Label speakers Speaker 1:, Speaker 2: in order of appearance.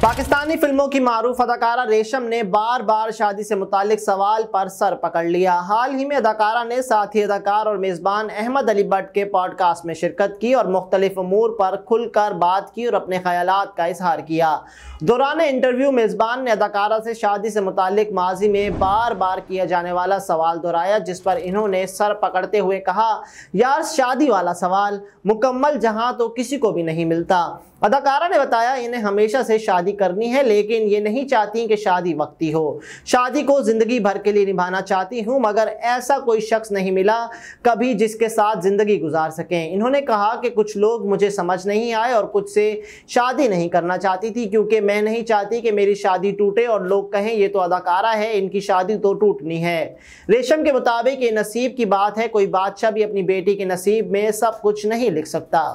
Speaker 1: पाकिस्तानी फिल्मों की मारूफ अदाकारा रेशम ने बार बार शादी से मुतालिक सवाल पर सर पकड़ लिया हाल ही में अदाकारा ने साथी अदाकार और मेज़बान अहमद अली भट्ट के पॉडकास्ट में शिरकत की और मुख्तलिफ अमूर पर खुलकर बात की और अपने ख्याल का इजहार किया दौरान इंटरव्यू मेज़बान ने अदाकारा से शादी से मुतालिक माजी में बार बार किया जाने वाला सवाल दोहराया जिस पर इन्होंने सर पकड़ते हुए कहा यार शादी वाला सवाल मुकम्मल जहाँ तो किसी को भी नहीं मिलता अदाकारा ने बताया इन्हें हमेशा से शादी शादी करनी है लेकिन ये नहीं चाहती कि शादी वक्ती हो शादी को ज़िंदगी भर के लिए निभाना चाहती हूँ मगर ऐसा कोई शख्स नहीं मिला कभी जिसके साथ ज़िंदगी गुजार सकें इन्होंने कहा कि कुछ लोग मुझे समझ नहीं आए और कुछ से शादी नहीं करना चाहती थी क्योंकि मैं नहीं चाहती कि मेरी शादी टूटे और लोग कहें ये तो अदाकारा है इनकी शादी तो टूटनी है रेशम के मुताबिक ये नसीब की बात है कोई बादशाह भी अपनी बेटी के नसीब में सब कुछ नहीं लिख सकता